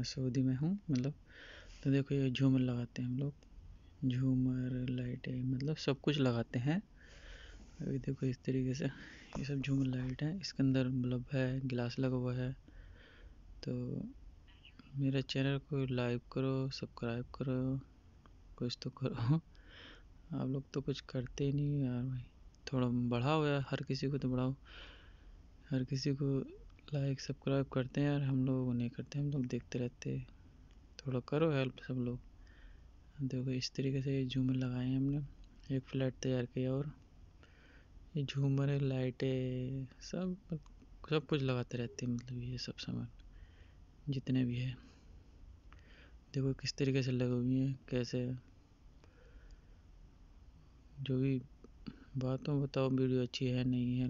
मैं सऊदी में हूँ मतलब तो देखो ये झूमर लगाते हैं हम लोग झूमर लाइटें मतलब सब कुछ लगाते हैं अभी देखो इस तरीके से ये सब झूमर लाइट है इसके अंदर बल्ब मतलब है गिलास लगा हुआ है तो मेरे चैनल को लाइक करो सब्सक्राइब करो कुछ तो करो आप लोग तो कुछ करते ही नहीं यार भाई थोड़ा बढ़ाओ यार हर किसी को तो बढ़ाओ हर किसी को लाइक सब्सक्राइब करते हैं यार हम लोग नहीं करते हम लोग देखते रहते थोड़ा करो हेल्प सब लोग देखो इस तरीके से ये झूमर लगाए हैं हमने एक फ्लैट तैयार किया और ये झूमर लाइटें सब सब कुछ लगाते रहते हैं मतलब ये सब सामान जितने भी है देखो किस तरीके से लगे हुए हैं कैसे जो भी बातों बताओ वीडियो अच्छी है नहीं है